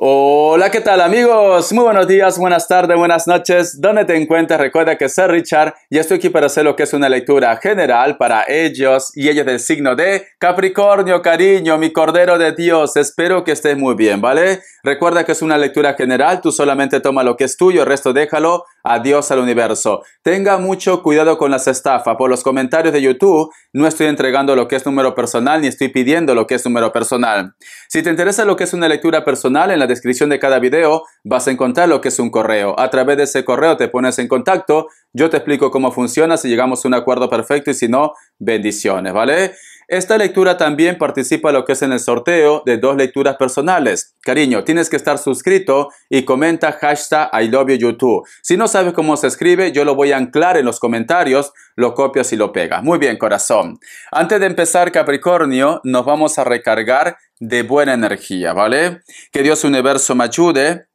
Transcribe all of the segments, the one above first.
Hola, ¿qué tal amigos? Muy buenos días, buenas tardes, buenas noches. ¿Dónde te encuentres, recuerda que soy Richard y estoy aquí para hacer lo que es una lectura general para ellos y ellos del signo de Capricornio, cariño, mi Cordero de Dios. Espero que estés muy bien, ¿vale? Recuerda que es una lectura general, tú solamente toma lo que es tuyo, el resto déjalo Adiós al universo. Tenga mucho cuidado con las estafas. Por los comentarios de YouTube, no estoy entregando lo que es número personal ni estoy pidiendo lo que es número personal. Si te interesa lo que es una lectura personal, en la descripción de cada video vas a encontrar lo que es un correo. A través de ese correo te pones en contacto, yo te explico cómo funciona, si llegamos a un acuerdo perfecto y si no, bendiciones, ¿vale? Esta lectura también participa lo que es en el sorteo de dos lecturas personales. Cariño, tienes que estar suscrito y comenta hashtag I YouTube. Si no sabes cómo se escribe, yo lo voy a anclar en los comentarios, lo copias y lo pegas. Muy bien, corazón. Antes de empezar, Capricornio, nos vamos a recargar de buena energía, ¿vale? Que Dios universo me ayude,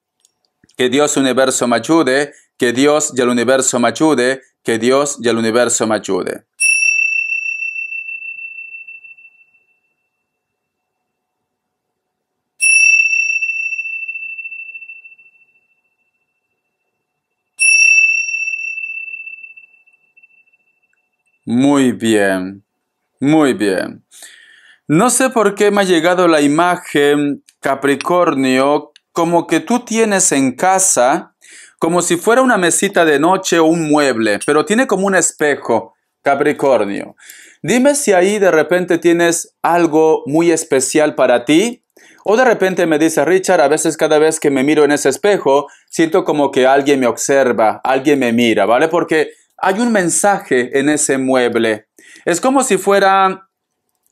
que Dios universo me ayude, que Dios y el universo me ayude, que Dios y el universo me ayude. Muy bien, muy bien. No sé por qué me ha llegado la imagen, Capricornio, como que tú tienes en casa, como si fuera una mesita de noche o un mueble, pero tiene como un espejo, Capricornio. Dime si ahí de repente tienes algo muy especial para ti, o de repente me dice Richard, a veces cada vez que me miro en ese espejo, siento como que alguien me observa, alguien me mira, ¿vale? Porque hay un mensaje en ese mueble. Es como si fuera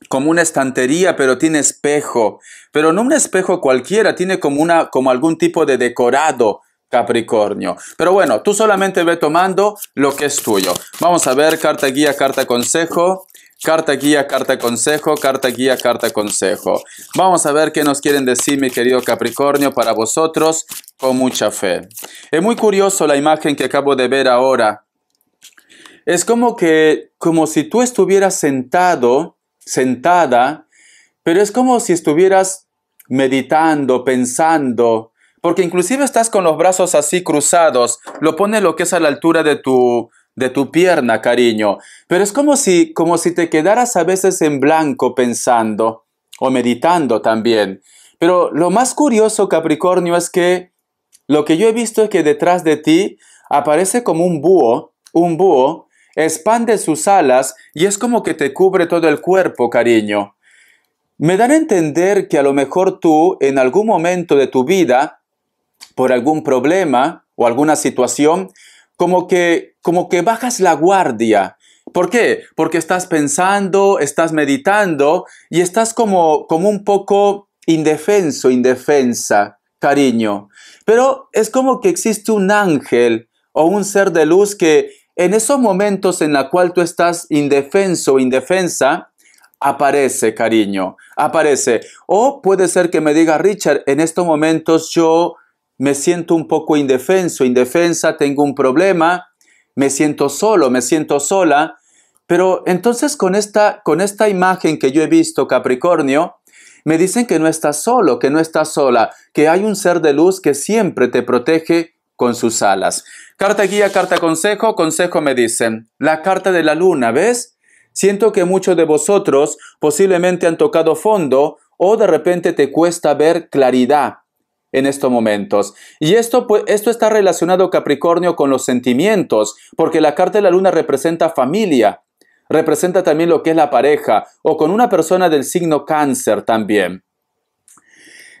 como una estantería, pero tiene espejo, pero no un espejo cualquiera, tiene como una como algún tipo de decorado Capricornio. Pero bueno, tú solamente ve tomando lo que es tuyo. Vamos a ver carta guía, carta consejo. Carta guía, carta consejo, carta guía, carta consejo. Vamos a ver qué nos quieren decir, mi querido Capricornio, para vosotros con mucha fe. Es muy curioso la imagen que acabo de ver ahora es como que, como si tú estuvieras sentado, sentada, pero es como si estuvieras meditando, pensando, porque inclusive estás con los brazos así cruzados, lo pone lo que es a la altura de tu, de tu pierna, cariño, pero es como si, como si te quedaras a veces en blanco pensando o meditando también. Pero lo más curioso, Capricornio, es que lo que yo he visto es que detrás de ti aparece como un búho, un búho, expande sus alas y es como que te cubre todo el cuerpo, cariño. Me dan a entender que a lo mejor tú, en algún momento de tu vida, por algún problema o alguna situación, como que, como que bajas la guardia. ¿Por qué? Porque estás pensando, estás meditando y estás como, como un poco indefenso, indefensa, cariño. Pero es como que existe un ángel o un ser de luz que en esos momentos en la cual tú estás indefenso o indefensa, aparece cariño, aparece. O puede ser que me diga, Richard, en estos momentos yo me siento un poco indefenso, indefensa, tengo un problema, me siento solo, me siento sola. Pero entonces con esta, con esta imagen que yo he visto, Capricornio, me dicen que no estás solo, que no estás sola, que hay un ser de luz que siempre te protege con sus alas. Carta guía, carta consejo, consejo me dicen. La carta de la luna, ¿ves? Siento que muchos de vosotros posiblemente han tocado fondo o de repente te cuesta ver claridad en estos momentos. Y esto, pues, esto está relacionado Capricornio con los sentimientos, porque la carta de la luna representa familia, representa también lo que es la pareja o con una persona del signo cáncer también.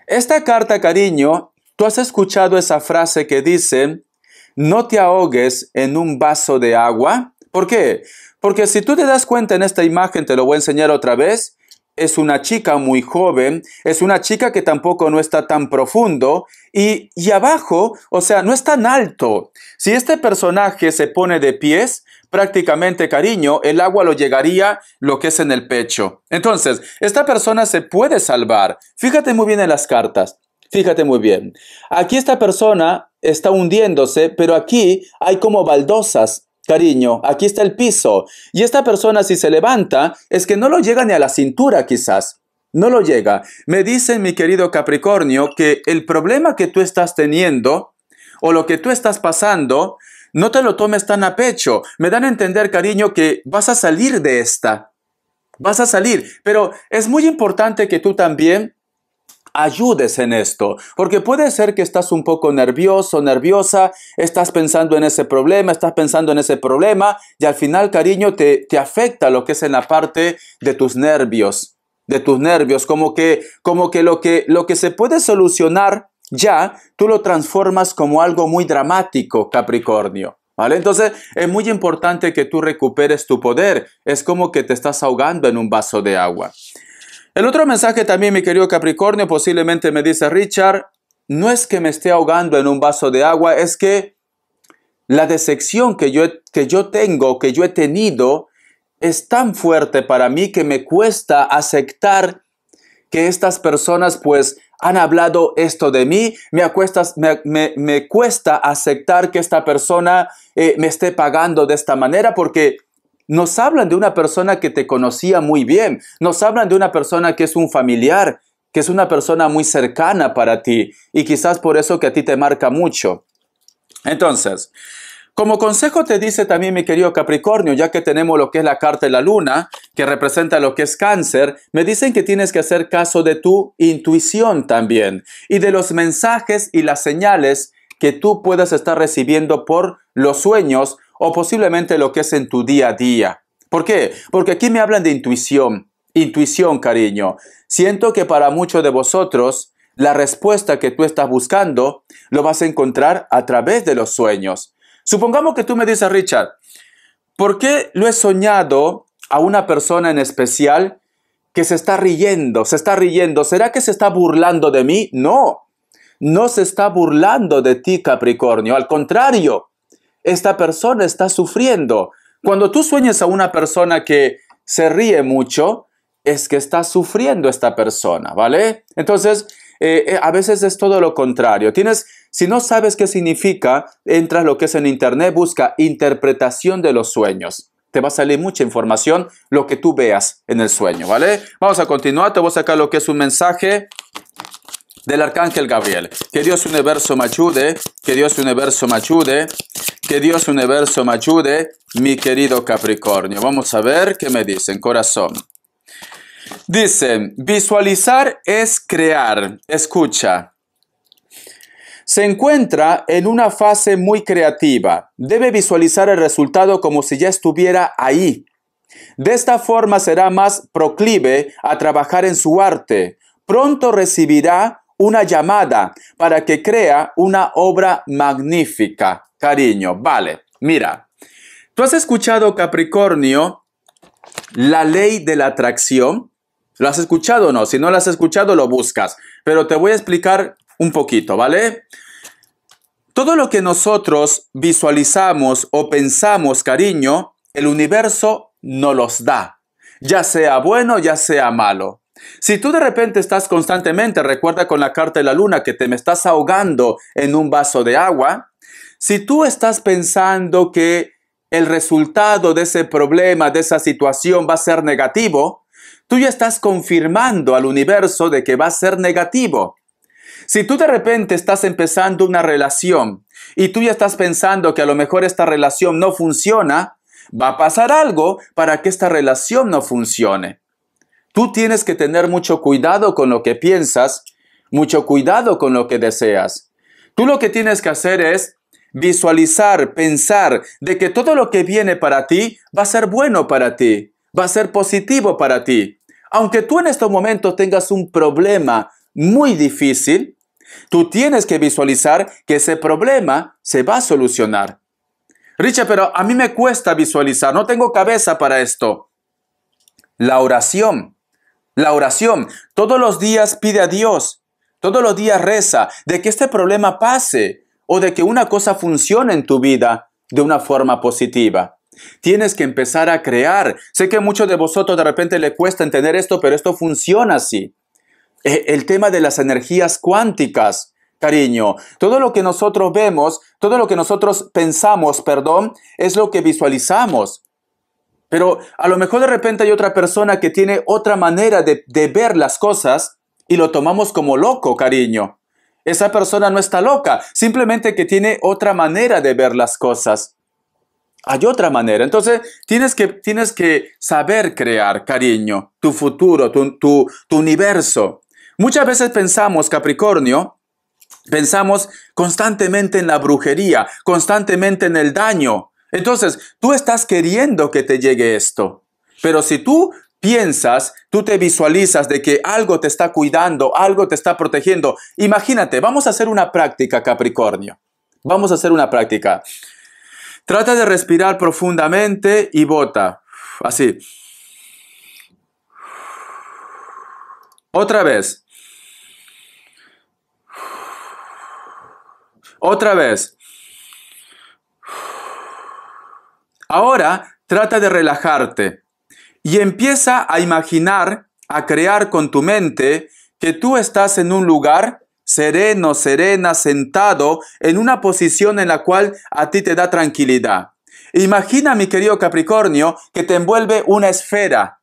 Esta carta, cariño, Tú has escuchado esa frase que dice, no te ahogues en un vaso de agua. ¿Por qué? Porque si tú te das cuenta en esta imagen, te lo voy a enseñar otra vez, es una chica muy joven, es una chica que tampoco no está tan profundo y, y abajo, o sea, no es tan alto. Si este personaje se pone de pies, prácticamente cariño, el agua lo llegaría lo que es en el pecho. Entonces, esta persona se puede salvar. Fíjate muy bien en las cartas. Fíjate muy bien. Aquí esta persona está hundiéndose, pero aquí hay como baldosas. Cariño, aquí está el piso. Y esta persona si se levanta es que no lo llega ni a la cintura quizás. No lo llega. Me dicen, mi querido Capricornio, que el problema que tú estás teniendo o lo que tú estás pasando, no te lo tomes tan a pecho. Me dan a entender, cariño, que vas a salir de esta. Vas a salir. Pero es muy importante que tú también ayudes en esto, porque puede ser que estás un poco nervioso, nerviosa, estás pensando en ese problema, estás pensando en ese problema y al final, cariño, te, te afecta lo que es en la parte de tus nervios, de tus nervios, como que, como que lo que, lo que se puede solucionar ya, tú lo transformas como algo muy dramático, Capricornio. ¿Vale? Entonces es muy importante que tú recuperes tu poder. Es como que te estás ahogando en un vaso de agua. El otro mensaje también, mi querido Capricornio, posiblemente me dice Richard, no es que me esté ahogando en un vaso de agua, es que la decepción que yo, que yo tengo, que yo he tenido, es tan fuerte para mí que me cuesta aceptar que estas personas pues han hablado esto de mí, me, cuesta aceptar que esta persona eh, me esté pagando de esta manera porque nos hablan de una persona que te conocía muy bien, nos hablan de una persona que es un familiar, que es una persona muy cercana para ti y quizás por eso que a ti te marca mucho. Entonces, como consejo te dice también mi querido Capricornio, ya que tenemos lo que es la carta de la luna, que representa lo que es cáncer, me dicen que tienes que hacer caso de tu intuición también y de los mensajes y las señales que tú puedas estar recibiendo por los sueños o posiblemente lo que es en tu día a día. ¿Por qué? Porque aquí me hablan de intuición. Intuición, cariño. Siento que para muchos de vosotros, la respuesta que tú estás buscando lo vas a encontrar a través de los sueños. Supongamos que tú me dices, Richard, ¿por qué lo he soñado a una persona en especial que se está riendo, se está riendo. ¿Será que se está burlando de mí? No, no se está burlando de ti, Capricornio. Al contrario, esta persona está sufriendo. Cuando tú sueñas a una persona que se ríe mucho, es que está sufriendo esta persona, ¿vale? Entonces, eh, eh, a veces es todo lo contrario. Tienes, si no sabes qué significa, entras lo que es en internet, busca interpretación de los sueños. Te va a salir mucha información, lo que tú veas en el sueño, ¿vale? Vamos a continuar, te voy a sacar lo que es un mensaje del arcángel Gabriel. Que Dios universo me ayude, que Dios universo me ayude, que Dios Universo me ayude, mi querido Capricornio. Vamos a ver qué me dicen, corazón. Dicen, visualizar es crear. Escucha. Se encuentra en una fase muy creativa. Debe visualizar el resultado como si ya estuviera ahí. De esta forma será más proclive a trabajar en su arte. Pronto recibirá una llamada para que crea una obra magnífica cariño. Vale, mira, tú has escuchado Capricornio, la ley de la atracción. ¿Lo has escuchado o no? Si no lo has escuchado, lo buscas. Pero te voy a explicar un poquito, ¿vale? Todo lo que nosotros visualizamos o pensamos, cariño, el universo no los da, ya sea bueno, ya sea malo. Si tú de repente estás constantemente, recuerda con la carta de la luna que te me estás ahogando en un vaso de agua, si tú estás pensando que el resultado de ese problema, de esa situación va a ser negativo, tú ya estás confirmando al universo de que va a ser negativo. Si tú de repente estás empezando una relación y tú ya estás pensando que a lo mejor esta relación no funciona, va a pasar algo para que esta relación no funcione. Tú tienes que tener mucho cuidado con lo que piensas, mucho cuidado con lo que deseas. Tú lo que tienes que hacer es visualizar, pensar de que todo lo que viene para ti va a ser bueno para ti, va a ser positivo para ti. Aunque tú en estos momentos tengas un problema muy difícil, tú tienes que visualizar que ese problema se va a solucionar. Richard, pero a mí me cuesta visualizar, no tengo cabeza para esto. La oración, la oración, todos los días pide a Dios, todos los días reza de que este problema pase, o de que una cosa funcione en tu vida de una forma positiva. Tienes que empezar a crear. Sé que muchos de vosotros de repente le cuesta entender esto, pero esto funciona así. Eh, el tema de las energías cuánticas, cariño. Todo lo que nosotros vemos, todo lo que nosotros pensamos, perdón, es lo que visualizamos. Pero a lo mejor de repente hay otra persona que tiene otra manera de, de ver las cosas y lo tomamos como loco, cariño. Esa persona no está loca, simplemente que tiene otra manera de ver las cosas. Hay otra manera. Entonces, tienes que, tienes que saber crear, cariño, tu futuro, tu, tu universo. Muchas veces pensamos, Capricornio, pensamos constantemente en la brujería, constantemente en el daño. Entonces, tú estás queriendo que te llegue esto. Pero si tú piensas, tú te visualizas de que algo te está cuidando, algo te está protegiendo. Imagínate, vamos a hacer una práctica, Capricornio. Vamos a hacer una práctica. Trata de respirar profundamente y bota. Así. Otra vez. Otra vez. Ahora trata de relajarte y empieza a imaginar, a crear con tu mente que tú estás en un lugar sereno, serena, sentado, en una posición en la cual a ti te da tranquilidad. Imagina, mi querido Capricornio, que te envuelve una esfera.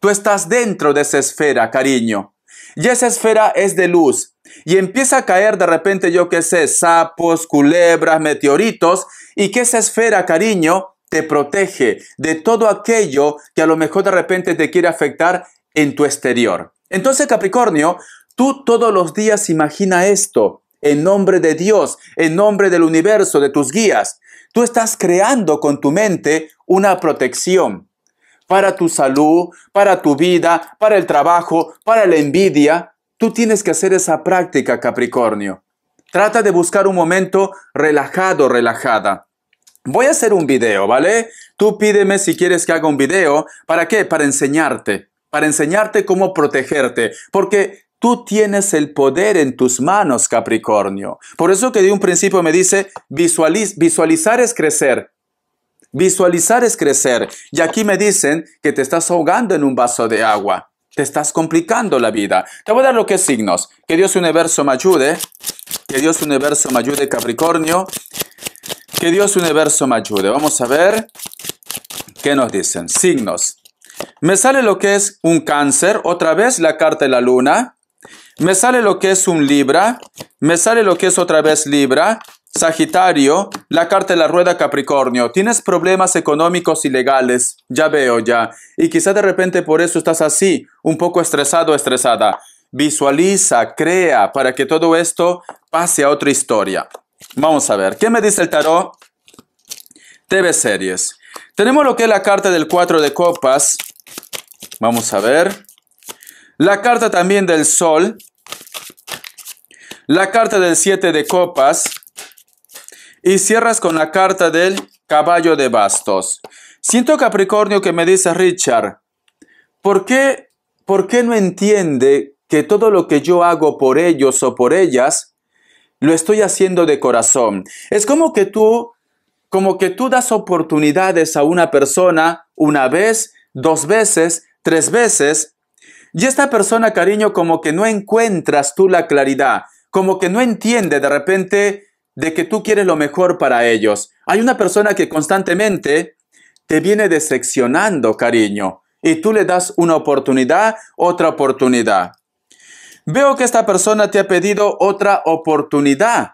Tú estás dentro de esa esfera, cariño. Y esa esfera es de luz. Y empieza a caer de repente, yo qué sé, sapos, culebras, meteoritos. Y que esa esfera, cariño, te protege de todo aquello que a lo mejor de repente te quiere afectar en tu exterior. Entonces, Capricornio, tú todos los días imagina esto en nombre de Dios, en nombre del universo, de tus guías. Tú estás creando con tu mente una protección para tu salud, para tu vida, para el trabajo, para la envidia. Tú tienes que hacer esa práctica, Capricornio. Trata de buscar un momento relajado, relajada Voy a hacer un video, ¿vale? Tú pídeme si quieres que haga un video. ¿Para qué? Para enseñarte. Para enseñarte cómo protegerte. Porque tú tienes el poder en tus manos, Capricornio. Por eso que de un principio me dice, visualizar es crecer. Visualizar es crecer. Y aquí me dicen que te estás ahogando en un vaso de agua. Te estás complicando la vida. Te voy a dar lo que es signos. Que Dios Universo me ayude. Que Dios Universo me ayude, Capricornio. Que Dios universo me ayude. Vamos a ver qué nos dicen. Signos. Me sale lo que es un cáncer, otra vez la carta de la luna. Me sale lo que es un libra, me sale lo que es otra vez libra, Sagitario, la carta de la rueda Capricornio. Tienes problemas económicos y legales, ya veo ya. Y quizá de repente por eso estás así, un poco estresado, estresada. Visualiza, crea para que todo esto pase a otra historia. Vamos a ver, ¿qué me dice el tarot? TV series. Tenemos lo que es la carta del 4 de copas. Vamos a ver. La carta también del sol. La carta del 7 de copas. Y cierras con la carta del caballo de bastos. Siento Capricornio que me dice Richard, ¿por qué, ¿por qué no entiende que todo lo que yo hago por ellos o por ellas lo estoy haciendo de corazón. Es como que tú, como que tú das oportunidades a una persona una vez, dos veces, tres veces, y esta persona, cariño, como que no encuentras tú la claridad, como que no entiende de repente de que tú quieres lo mejor para ellos. Hay una persona que constantemente te viene decepcionando, cariño, y tú le das una oportunidad, otra oportunidad. Veo que esta persona te ha pedido otra oportunidad.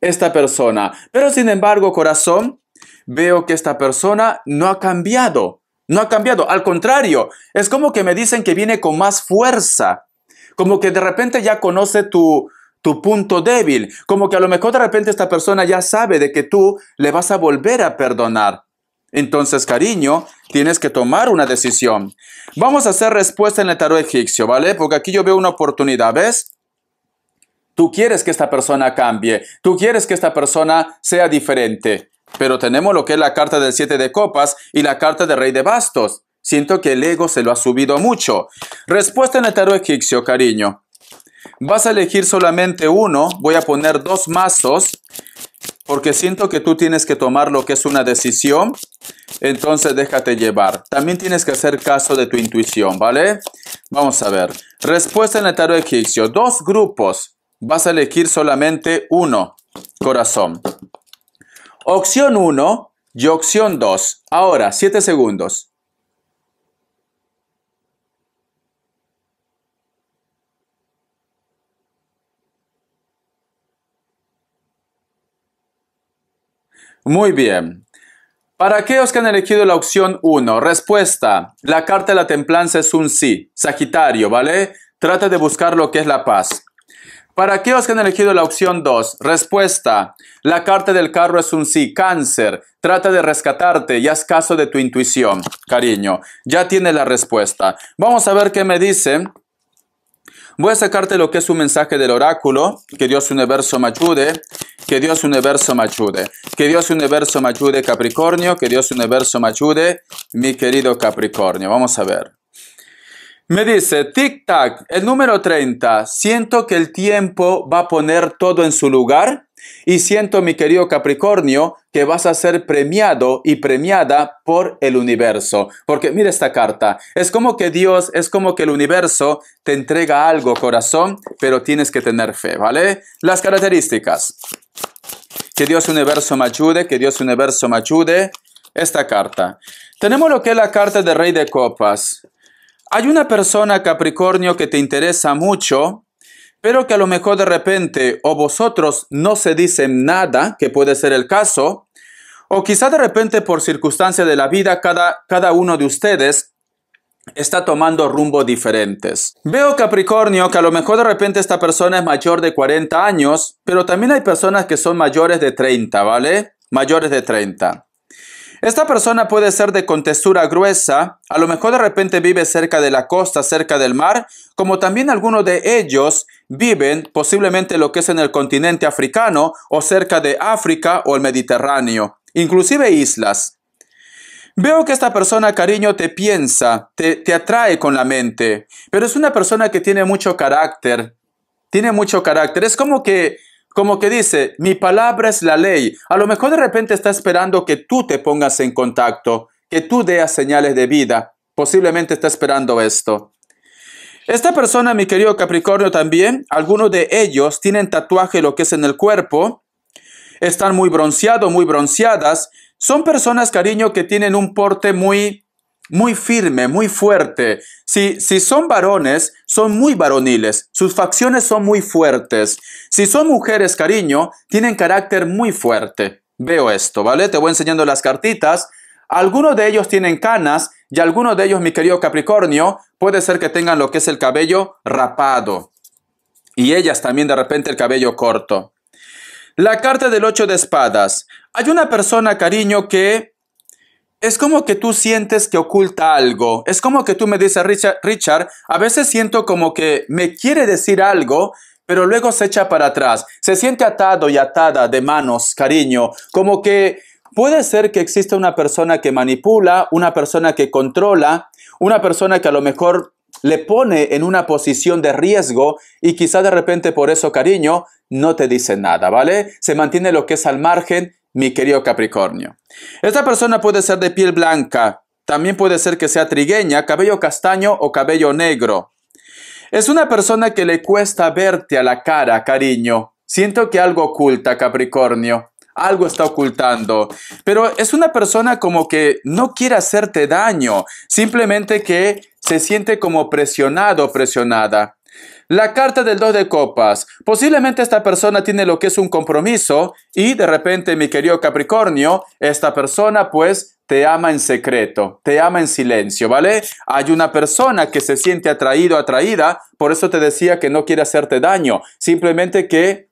Esta persona. Pero sin embargo, corazón, veo que esta persona no ha cambiado. No ha cambiado. Al contrario, es como que me dicen que viene con más fuerza. Como que de repente ya conoce tu, tu punto débil. Como que a lo mejor de repente esta persona ya sabe de que tú le vas a volver a perdonar. Entonces, cariño, tienes que tomar una decisión. Vamos a hacer respuesta en el tarot egipcio, ¿vale? Porque aquí yo veo una oportunidad, ¿ves? Tú quieres que esta persona cambie, tú quieres que esta persona sea diferente, pero tenemos lo que es la carta del siete de copas y la carta del rey de bastos. Siento que el ego se lo ha subido mucho. Respuesta en el tarot egipcio, cariño. Vas a elegir solamente uno, voy a poner dos mazos porque siento que tú tienes que tomar lo que es una decisión, entonces déjate llevar. También tienes que hacer caso de tu intuición, ¿vale? Vamos a ver. Respuesta en el tarot egipcio. Dos grupos. Vas a elegir solamente uno, corazón. Opción 1 y opción 2. Ahora, 7 segundos. Muy bien. Para aquellos que han elegido la opción 1, respuesta, la carta de la templanza es un sí. Sagitario, ¿vale? Trata de buscar lo que es la paz. Para aquellos que han elegido la opción 2, respuesta, la carta del carro es un sí. Cáncer, trata de rescatarte y haz caso de tu intuición, cariño. Ya tienes la respuesta. Vamos a ver qué me dice Voy a sacarte lo que es un mensaje del oráculo, que Dios universo me ayude, que Dios universo me ayude, que Dios universo me ayude Capricornio, que Dios universo me ayude mi querido Capricornio. Vamos a ver. Me dice, tic tac, el número 30, siento que el tiempo va a poner todo en su lugar y siento, mi querido Capricornio, que vas a ser premiado y premiada por el universo. Porque mira esta carta. Es como que Dios, es como que el universo te entrega algo, corazón, pero tienes que tener fe, ¿vale? Las características. Que Dios universo me ayude, que Dios universo me ayude. Esta carta. Tenemos lo que es la carta de Rey de Copas. Hay una persona, Capricornio, que te interesa mucho, pero que a lo mejor de repente o vosotros no se dicen nada, que puede ser el caso, o quizá de repente por circunstancia de la vida cada, cada uno de ustedes está tomando rumbo diferentes. Veo Capricornio que a lo mejor de repente esta persona es mayor de 40 años, pero también hay personas que son mayores de 30, ¿vale? Mayores de 30. Esta persona puede ser de contextura gruesa, a lo mejor de repente vive cerca de la costa, cerca del mar, como también alguno de ellos Viven posiblemente lo que es en el continente africano o cerca de África o el Mediterráneo, inclusive islas. Veo que esta persona, cariño, te piensa, te, te atrae con la mente, pero es una persona que tiene mucho carácter, tiene mucho carácter. Es como que como que dice, mi palabra es la ley. A lo mejor de repente está esperando que tú te pongas en contacto, que tú deas señales de vida. Posiblemente está esperando esto. Esta persona, mi querido Capricornio, también, algunos de ellos tienen tatuaje lo que es en el cuerpo, están muy bronceados, muy bronceadas. Son personas, cariño, que tienen un porte muy, muy firme, muy fuerte. Si, si son varones, son muy varoniles, sus facciones son muy fuertes. Si son mujeres, cariño, tienen carácter muy fuerte. Veo esto, ¿vale? Te voy enseñando las cartitas. Algunos de ellos tienen canas, y algunos de ellos, mi querido Capricornio, puede ser que tengan lo que es el cabello rapado. Y ellas también de repente el cabello corto. La carta del ocho de espadas. Hay una persona, cariño, que es como que tú sientes que oculta algo. Es como que tú me dices, Richard, a veces siento como que me quiere decir algo, pero luego se echa para atrás. Se siente atado y atada de manos, cariño. Como que Puede ser que exista una persona que manipula, una persona que controla, una persona que a lo mejor le pone en una posición de riesgo y quizá de repente por eso, cariño, no te dice nada, ¿vale? Se mantiene lo que es al margen, mi querido Capricornio. Esta persona puede ser de piel blanca, también puede ser que sea trigueña, cabello castaño o cabello negro. Es una persona que le cuesta verte a la cara, cariño. Siento que algo oculta, Capricornio algo está ocultando. Pero es una persona como que no quiere hacerte daño, simplemente que se siente como presionado o presionada. La carta del 2 de copas. Posiblemente esta persona tiene lo que es un compromiso y de repente, mi querido Capricornio, esta persona pues te ama en secreto, te ama en silencio, ¿vale? Hay una persona que se siente atraído, atraída, por eso te decía que no quiere hacerte daño, simplemente que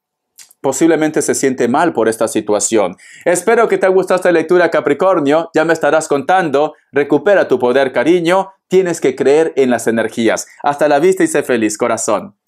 posiblemente se siente mal por esta situación. Espero que te haya gustado esta lectura, Capricornio. Ya me estarás contando. Recupera tu poder, cariño. Tienes que creer en las energías. Hasta la vista y sé feliz, corazón.